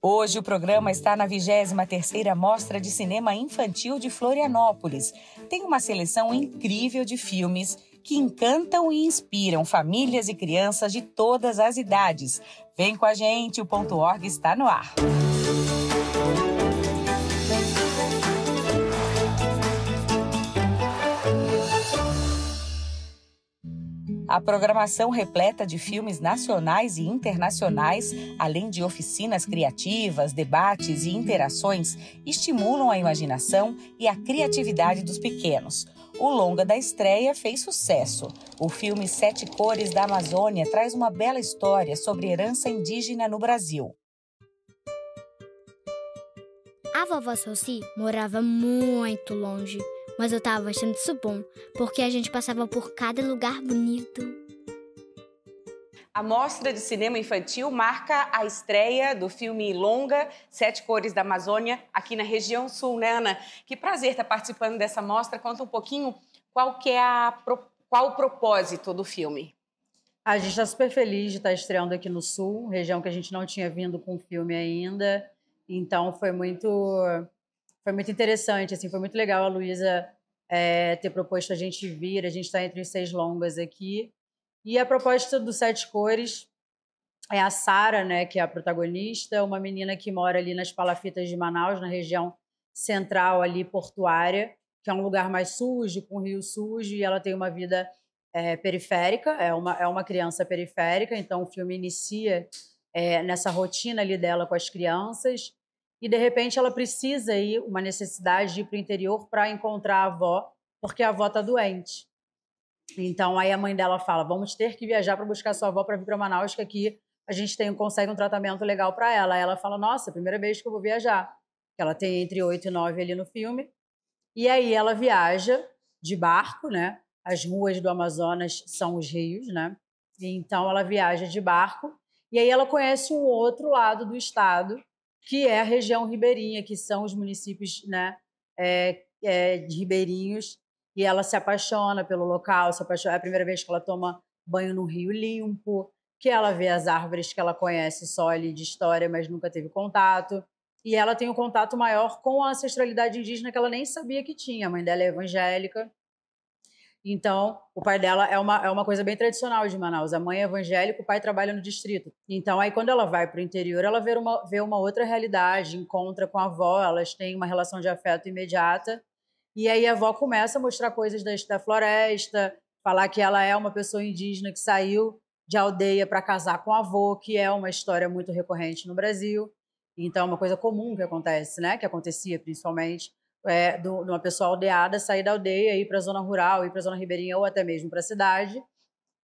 Hoje o programa está na 23ª Mostra de Cinema Infantil de Florianópolis. Tem uma seleção incrível de filmes que encantam e inspiram famílias e crianças de todas as idades. Vem com a gente, o ponto .org está no ar. A programação repleta de filmes nacionais e internacionais, além de oficinas criativas, debates e interações, estimulam a imaginação e a criatividade dos pequenos. O longa da estreia fez sucesso. O filme Sete Cores da Amazônia traz uma bela história sobre herança indígena no Brasil. A vovó Soci morava muito longe mas eu tava achando isso bom, porque a gente passava por cada lugar bonito. A Mostra de Cinema Infantil marca a estreia do filme Longa, Sete Cores da Amazônia, aqui na região sul, né, Ana? Que prazer estar participando dessa mostra. Conta um pouquinho qual que é a, qual o propósito do filme. A gente está super feliz de estar tá estreando aqui no Sul, região que a gente não tinha vindo com o filme ainda. Então foi muito foi muito interessante, assim, foi muito legal a Luísa é, ter proposto a gente vir. A gente está entre os seis longas aqui. E a proposta do Sete Cores é a Sara, né, que é a protagonista, uma menina que mora ali nas Palafitas de Manaus, na região central ali portuária, que é um lugar mais sujo, com rio sujo, e ela tem uma vida é, periférica, é uma, é uma criança periférica, então o filme inicia é, nessa rotina ali dela com as crianças, e de repente ela precisa ir, uma necessidade de ir para o interior para encontrar a avó, porque a avó está doente. Então aí a mãe dela fala: vamos ter que viajar para buscar sua avó para vir para Manaus, que aqui a gente tem, consegue um tratamento legal para ela. Aí ela fala: nossa, primeira vez que eu vou viajar. Ela tem entre 8 e 9 ali no filme. E aí ela viaja de barco, né? As ruas do Amazonas são os rios, né? Então ela viaja de barco. E aí ela conhece um outro lado do estado, que é a região ribeirinha, que são os municípios né, é, é, ribeirinhos, e ela se apaixona pelo local, se apaixona, é a primeira vez que ela toma banho num rio limpo, que ela vê as árvores que ela conhece só ali de história, mas nunca teve contato, e ela tem um contato maior com a ancestralidade indígena que ela nem sabia que tinha, a mãe dela é evangélica, então, o pai dela é uma, é uma coisa bem tradicional de Manaus. A mãe é evangélica, o pai trabalha no distrito. Então, aí quando ela vai para o interior, ela vê uma, vê uma outra realidade, encontra com a avó, elas têm uma relação de afeto imediata. E aí a avó começa a mostrar coisas da, da floresta, falar que ela é uma pessoa indígena que saiu de aldeia para casar com o avô, que é uma história muito recorrente no Brasil. Então, é uma coisa comum que acontece, né? Que acontecia principalmente é, de uma pessoa aldeada sair da aldeia, ir para a zona rural, ir para a zona ribeirinha ou até mesmo para a cidade,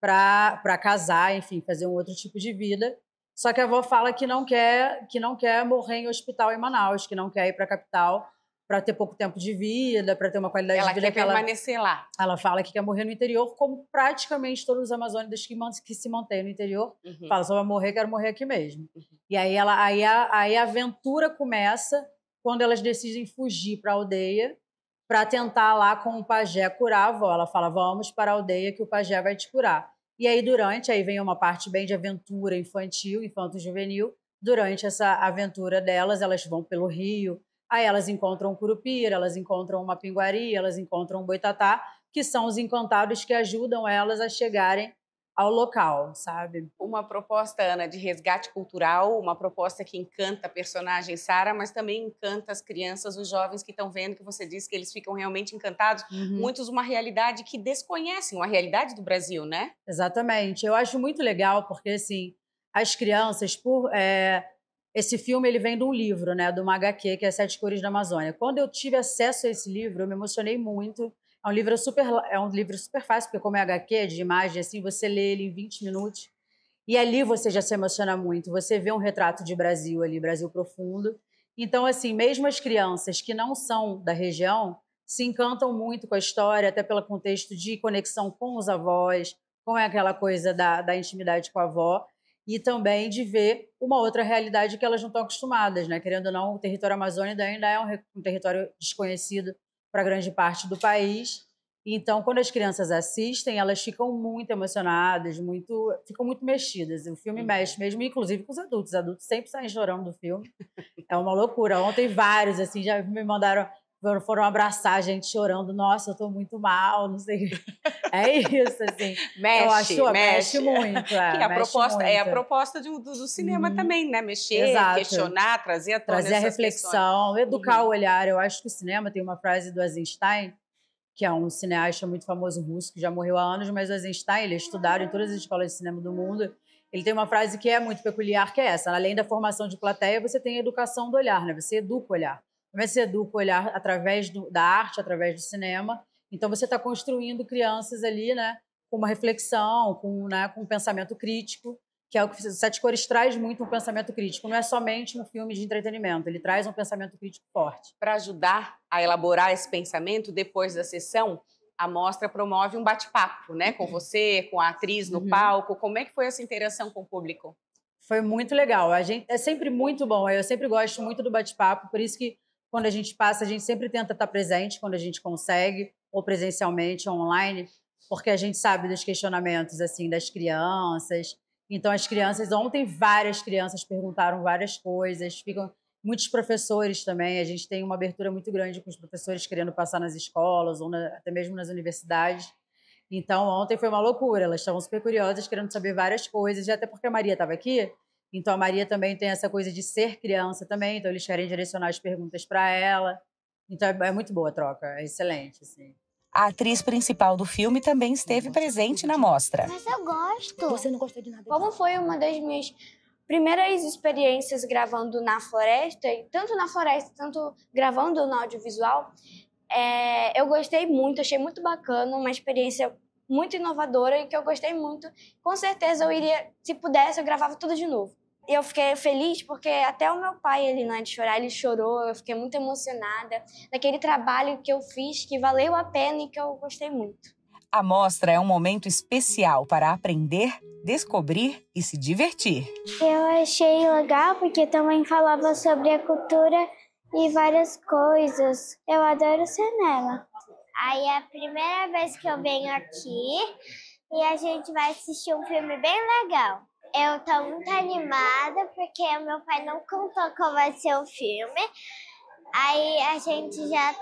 para casar, enfim, fazer um outro tipo de vida. Só que a avó fala que não quer, que não quer morrer em hospital em Manaus, que não quer ir para a capital para ter pouco tempo de vida, para ter uma qualidade ela de vida. Quer que ela quer permanecer lá. Ela fala que quer morrer no interior, como praticamente todos os amazônicos que, que se mantêm no interior. Uhum. Fala, só vai morrer, quero morrer aqui mesmo. Uhum. E aí, ela, aí, a, aí a aventura começa quando elas decidem fugir para a aldeia para tentar lá com o pajé curar a avó. Ela fala: "Vamos para a aldeia que o pajé vai te curar". E aí durante aí vem uma parte bem de aventura infantil, infanto juvenil. Durante essa aventura delas, elas vão pelo rio, aí elas encontram um curupira, elas encontram uma pinguari, elas encontram um boitatá, que são os encantados que ajudam elas a chegarem ao local, sabe? Uma proposta, Ana, de resgate cultural, uma proposta que encanta a personagem Sara, mas também encanta as crianças, os jovens que estão vendo, que você disse que eles ficam realmente encantados, uhum. muitos uma realidade que desconhecem, uma realidade do Brasil, né? Exatamente. Eu acho muito legal, porque, assim, as crianças, por... É... Esse filme ele vem de um livro, né, Do uma HQ, que é Sete Cores da Amazônia. Quando eu tive acesso a esse livro, eu me emocionei muito, é um livro super, é um livro super fácil, porque como é HQ, é de imagem, assim, você lê ele em 20 minutos. E ali você já se emociona muito. Você vê um retrato de Brasil ali, Brasil profundo. Então, assim, mesmo as crianças que não são da região se encantam muito com a história, até pelo contexto de conexão com os avós, com aquela coisa da, da intimidade com a avó, e também de ver uma outra realidade que elas não estão acostumadas, né? Querendo ou não, o território amazônico ainda é um, um território desconhecido para grande parte do país. Então, quando as crianças assistem, elas ficam muito emocionadas, muito, ficam muito mexidas. O filme uhum. mexe mesmo, inclusive com os adultos. Os adultos sempre saem chorando do filme. É uma loucura. Ontem vários assim já me mandaram foram abraçar a gente chorando, nossa, eu tô muito mal, não sei. É isso, assim. mexe, eu acho, mexe. mexe muito. É, a proposta, muito. É a proposta de, do, do, cinema hum. também, né? Mexer, Exato. questionar, trazer a Trazer a reflexão, questões. educar uhum. o olhar. Eu acho que o cinema tem uma frase do Eisenstein, que é um cineasta muito famoso russo, que já morreu há anos, mas o Eisenstein, ele é estudado em todas as escolas de cinema do mundo. Ele tem uma frase que é muito peculiar, que é essa. Além da formação de plateia, você tem a educação do olhar, né? Você educa o olhar mas se educa o olhar através do, da arte, através do cinema. Então você está construindo crianças ali, né, com uma reflexão, com, né, com um pensamento crítico, que é o que o Sete Cores traz muito um pensamento crítico. Não é somente um filme de entretenimento, ele traz um pensamento crítico forte. Para ajudar a elaborar esse pensamento depois da sessão, a mostra promove um bate-papo, né, com uhum. você, com a atriz no uhum. palco. Como é que foi essa interação com o público? Foi muito legal. A gente é sempre muito bom. Eu sempre gosto muito do bate-papo, por isso que quando a gente passa, a gente sempre tenta estar presente quando a gente consegue, ou presencialmente, ou online, porque a gente sabe dos questionamentos assim das crianças. Então as crianças ontem várias crianças perguntaram várias coisas, ficam muitos professores também. A gente tem uma abertura muito grande com os professores querendo passar nas escolas ou na, até mesmo nas universidades. Então, ontem foi uma loucura. Elas estavam super curiosas, querendo saber várias coisas. E até porque a Maria estava aqui, então a Maria também tem essa coisa de ser criança também, então eles querem direcionar as perguntas para ela. Então é, é, muito boa a troca, é excelente, assim. A atriz principal do filme também esteve presente na mostra. Mas eu gosto. Você não gostou de nada? Como foi uma das minhas primeiras experiências gravando na floresta, e tanto na floresta, tanto gravando no audiovisual, é, eu gostei muito, achei muito bacana, uma experiência muito inovadora e que eu gostei muito. Com certeza eu iria, se pudesse, eu gravava tudo de novo eu fiquei feliz porque até o meu pai, ele não é de chorar, ele chorou, eu fiquei muito emocionada daquele trabalho que eu fiz que valeu a pena e que eu gostei muito. A mostra é um momento especial para aprender, descobrir e se divertir. Eu achei legal porque também falava sobre a cultura e várias coisas. Eu adoro cinema. Aí é a primeira vez que eu venho aqui e a gente vai assistir um filme bem legal. Eu tô muito animada porque meu pai não contou qual vai ser o filme. Aí a gente já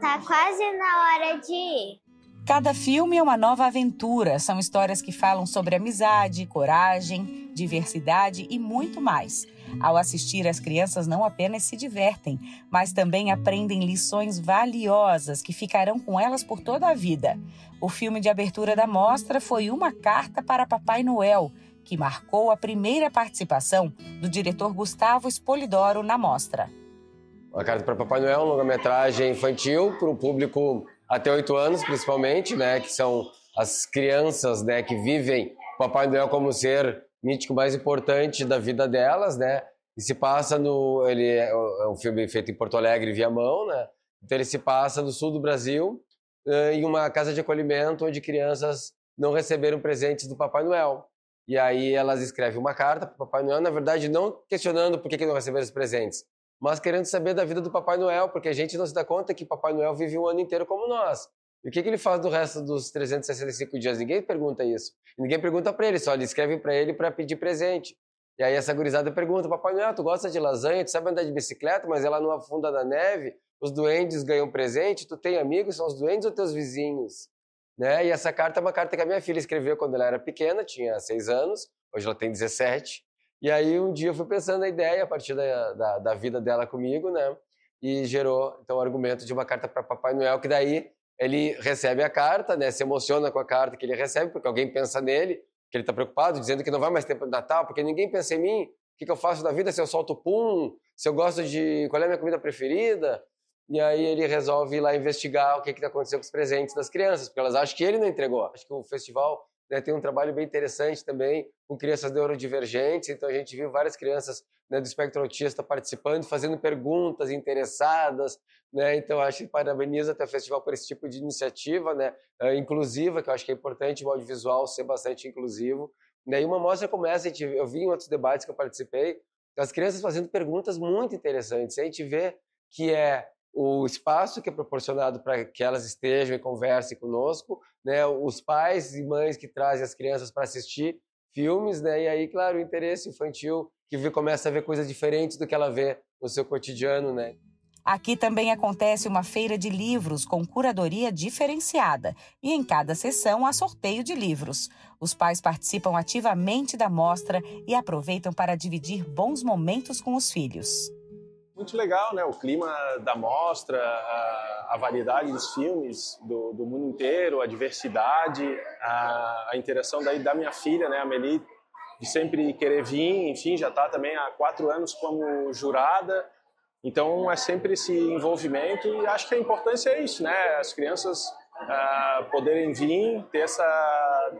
tá quase na hora de ir. Cada filme é uma nova aventura. São histórias que falam sobre amizade, coragem, diversidade e muito mais. Ao assistir, as crianças não apenas se divertem, mas também aprendem lições valiosas que ficarão com elas por toda a vida. O filme de abertura da mostra foi Uma Carta para Papai Noel, que marcou a primeira participação do diretor Gustavo Spolidoro na mostra. A Carta para Papai Noel, é longa-metragem infantil para o público até oito anos, principalmente, né, que são as crianças, né, que vivem Papai Noel como o ser mítico mais importante da vida delas, né? E se passa no ele é, é um filme feito em Porto Alegre via mão, né? Então ele se passa no sul do Brasil, em uma casa de acolhimento onde crianças não receberam presentes do Papai Noel. E aí elas escrevem uma carta para o Papai Noel, na verdade não questionando por que, que não receberam os presentes, mas querendo saber da vida do Papai Noel, porque a gente não se dá conta que Papai Noel vive um ano inteiro como nós. E o que, que ele faz do resto dos 365 dias? Ninguém pergunta isso. Ninguém pergunta para ele, só ele escreve para ele para pedir presente. E aí essa gurizada pergunta, Papai Noel, tu gosta de lasanha, tu sabe andar de bicicleta, mas ela não afunda na neve, os duendes ganham presente, tu tem amigos, são os duendes ou teus vizinhos? Né? E essa carta é uma carta que a minha filha escreveu quando ela era pequena, tinha seis anos, hoje ela tem 17. E aí um dia eu fui pensando na ideia a partir da, da, da vida dela comigo, né? E gerou então o argumento de uma carta para Papai Noel, que daí ele recebe a carta, né? Se emociona com a carta que ele recebe, porque alguém pensa nele, que ele está preocupado, dizendo que não vai mais ter Natal, porque ninguém pensa em mim. O que, que eu faço da vida se eu solto pum? Se eu gosto de. Qual é a minha comida preferida? E aí ele resolve ir lá investigar o que está acontecendo com os presentes das crianças, porque elas acham que ele não entregou. Acho que o festival né, tem um trabalho bem interessante também com crianças neurodivergentes, então a gente viu várias crianças né, do espectro autista participando, fazendo perguntas interessadas, né? Então acho que parabeniza até o festival por esse tipo de iniciativa, né, eh, inclusiva, que eu acho que é importante o audiovisual ser bastante inclusivo. Né? E uma mostra como essa, eu vi em outros debates que eu participei, as crianças fazendo perguntas muito interessantes. E a gente vê que é o espaço que é proporcionado para que elas estejam e conversem conosco, né, os pais e mães que trazem as crianças para assistir filmes, né, e aí, claro, o interesse infantil que vê, começa a ver coisas diferentes do que ela vê no seu cotidiano, né. Aqui também acontece uma feira de livros com curadoria diferenciada e em cada sessão há sorteio de livros. Os pais participam ativamente da mostra e aproveitam para dividir bons momentos com os filhos muito legal, né? O clima da mostra, a, a variedade dos filmes do, do, mundo inteiro, a diversidade, a, a interação daí da minha filha, né? A Meli, de sempre querer vir, enfim, já está também há quatro anos como jurada. Então é sempre esse envolvimento e acho que a importância é isso, né? As crianças ah, poderem vir, ter essa,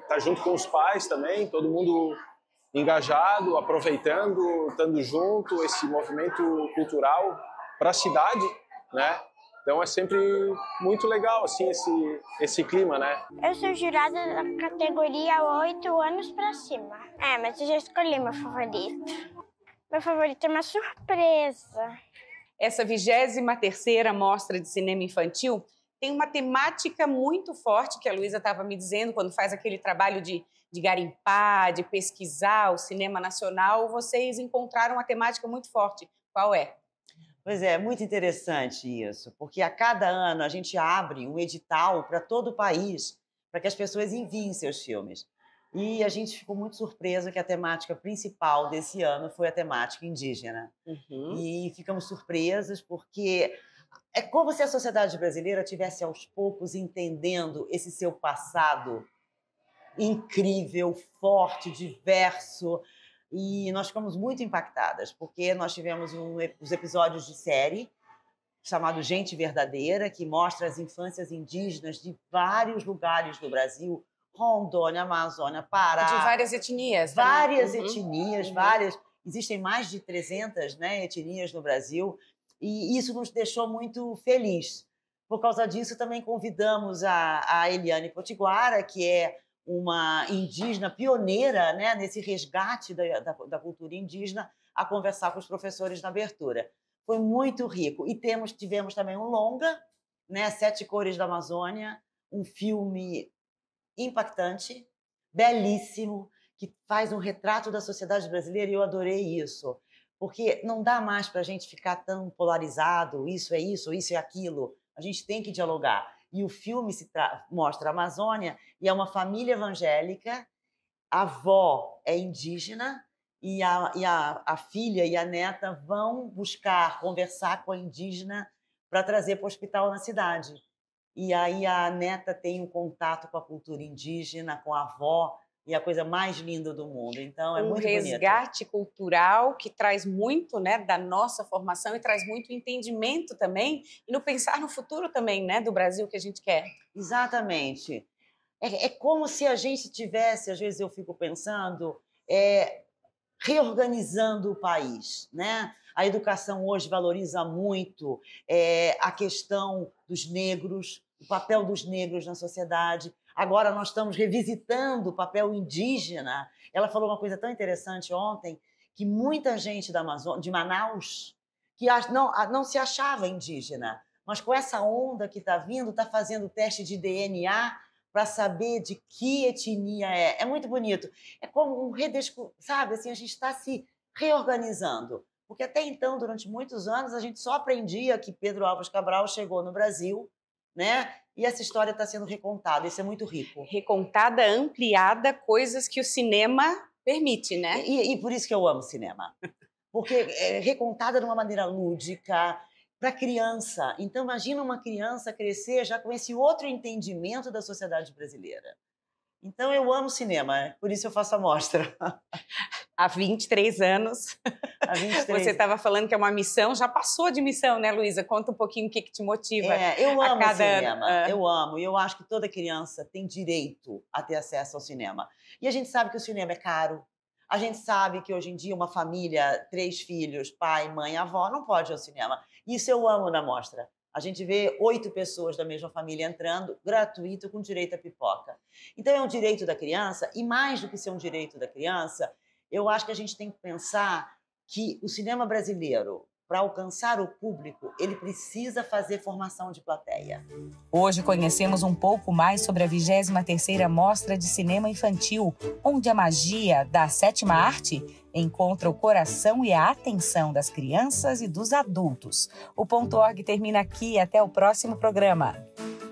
tá junto com os pais também, todo mundo engajado, aproveitando, estando junto esse movimento cultural para a cidade, né? Então é sempre muito legal assim esse esse clima, né? Eu sou jurada da categoria 8 anos para cima. É, mas eu já escolhi meu favorito. Meu favorito é uma surpresa. Essa 23ª mostra de cinema infantil tem uma temática muito forte que a Luísa estava me dizendo quando faz aquele trabalho de, de garimpar, de pesquisar o cinema nacional. Vocês encontraram uma temática muito forte. Qual é? Pois é, muito interessante isso, porque a cada ano a gente abre um edital para todo o país, para que as pessoas enviem seus filmes. E a gente ficou muito surpresa que a temática principal desse ano foi a temática indígena. Uhum. E ficamos surpresas porque é como se a sociedade brasileira tivesse aos poucos entendendo esse seu passado incrível, forte, diverso. E nós ficamos muito impactadas, porque nós tivemos um, os episódios de série chamado Gente Verdadeira, que mostra as infâncias indígenas de vários lugares do Brasil, Rondônia, Amazônia, Pará. De várias etnias. Várias uhum. etnias, uhum. várias. Existem mais de 300 né, etnias no Brasil. E isso nos deixou muito feliz. Por causa disso, também convidamos a, a Eliane Potiguara, que é uma indígena pioneira né, nesse resgate da, da, da cultura indígena, a conversar com os professores na abertura. Foi muito rico. E temos, tivemos também um longa, né, Sete Cores da Amazônia, um filme impactante, belíssimo, que faz um retrato da sociedade brasileira e eu adorei isso porque não dá mais para a gente ficar tão polarizado, isso é isso, isso é aquilo. A gente tem que dialogar. E o filme mostra a Amazônia e é uma família evangélica, a avó é indígena e, a, e a, a filha e a neta vão buscar conversar com a indígena para trazer para o hospital na cidade. E aí a neta tem um contato com a cultura indígena, com a avó, e a coisa mais linda do mundo. Então, é um muito bonito. Um resgate cultural que traz muito né, da nossa formação e traz muito entendimento também, e no pensar no futuro também né, do Brasil que a gente quer. Exatamente. É, é como se a gente tivesse, às vezes eu fico pensando, é, reorganizando o país, né? A educação hoje valoriza muito é, a questão dos negros, o papel dos negros na sociedade, Agora nós estamos revisitando o papel indígena. Ela falou uma coisa tão interessante ontem que muita gente da Amazônia, de Manaus, que não, não se achava indígena, mas com essa onda que está vindo, está fazendo teste de DNA para saber de que etnia é. É muito bonito. É como um redesco, sabe? Assim, a gente está se reorganizando. Porque até então, durante muitos anos, a gente só aprendia que Pedro Alves Cabral chegou no Brasil né? E essa história está sendo recontada, isso é muito rico. Recontada, ampliada, coisas que o cinema permite, né? E, e por isso que eu amo cinema. Porque é recontada de uma maneira lúdica, para criança. Então, imagina uma criança crescer já com esse outro entendimento da sociedade brasileira. Então eu amo cinema, é por isso eu faço a mostra. Há 23 anos. Há 23. Você estava falando que é uma missão, já passou de missão, né, Luísa? Conta um pouquinho o que, que te motiva. É, eu amo cada... cinema, ah. eu amo. E eu acho que toda criança tem direito a ter acesso ao cinema. E a gente sabe que o cinema é caro. A gente sabe que hoje em dia uma família, três filhos, pai, mãe, avó, não pode ir ao cinema. Isso eu amo na mostra. A gente vê oito pessoas da mesma família entrando, gratuito, com direito à pipoca. Então, é um direito da criança, e mais do que ser um direito da criança, eu acho que a gente tem que pensar que o cinema brasileiro, para alcançar o público, ele precisa fazer formação de plateia. Hoje conhecemos um pouco mais sobre a 23ª Mostra de Cinema Infantil, onde a magia da sétima arte encontra o coração e a atenção das crianças e dos adultos. O ponto .org termina aqui até o próximo programa.